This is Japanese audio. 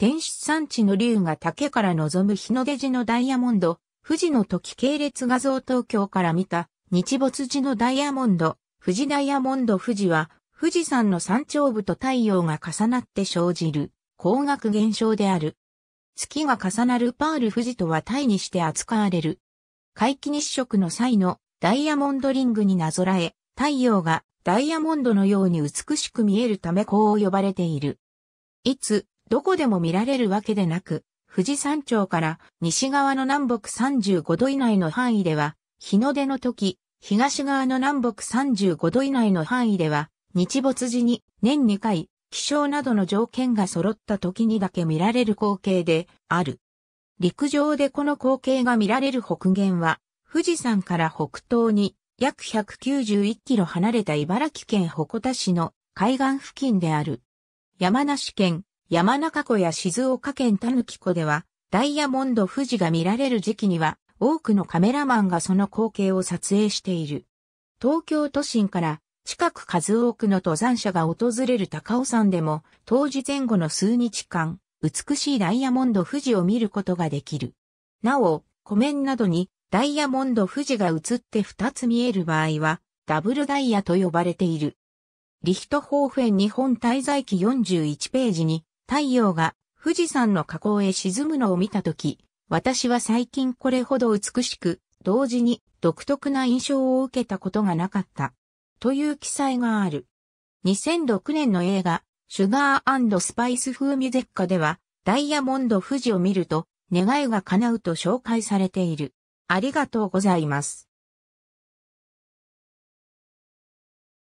天使山地の竜が竹から望む日の出寺のダイヤモンド、富士の時系列画像東京から見た日没寺のダイヤモンド、富士ダイヤモンド富士は富士山の山頂部と太陽が重なって生じる光学現象である。月が重なるパール富士とは対にして扱われる。皆既日食の際のダイヤモンドリングになぞらえ、太陽がダイヤモンドのように美しく見えるためこう呼ばれている。いつ、どこでも見られるわけでなく、富士山頂から西側の南北35度以内の範囲では、日の出の時、東側の南北35度以内の範囲では、日没時に年2回、気象などの条件が揃った時にだけ見られる光景である。陸上でこの光景が見られる北限は、富士山から北東に約191キロ離れた茨城県鉾田市の海岸付近である。山梨県山中湖や静岡県たぬき湖では、ダイヤモンド富士が見られる時期には、多くのカメラマンがその光景を撮影している。東京都心から近く数多くの登山者が訪れる高尾山でも、当時前後の数日間、美しいダイヤモンド富士を見ることができる。なお、湖面などにダイヤモンド富士が映って二つ見える場合は、ダブルダイヤと呼ばれている。リヒトホーフェン日本滞在記41ページに、太陽が富士山の河口へ沈むのを見たとき、私は最近これほど美しく、同時に独特な印象を受けたことがなかった。という記載がある。2006年の映画、シュガースパイス風味絶カでは、ダイヤモンド富士を見ると、願いが叶うと紹介されている。ありがとうございます。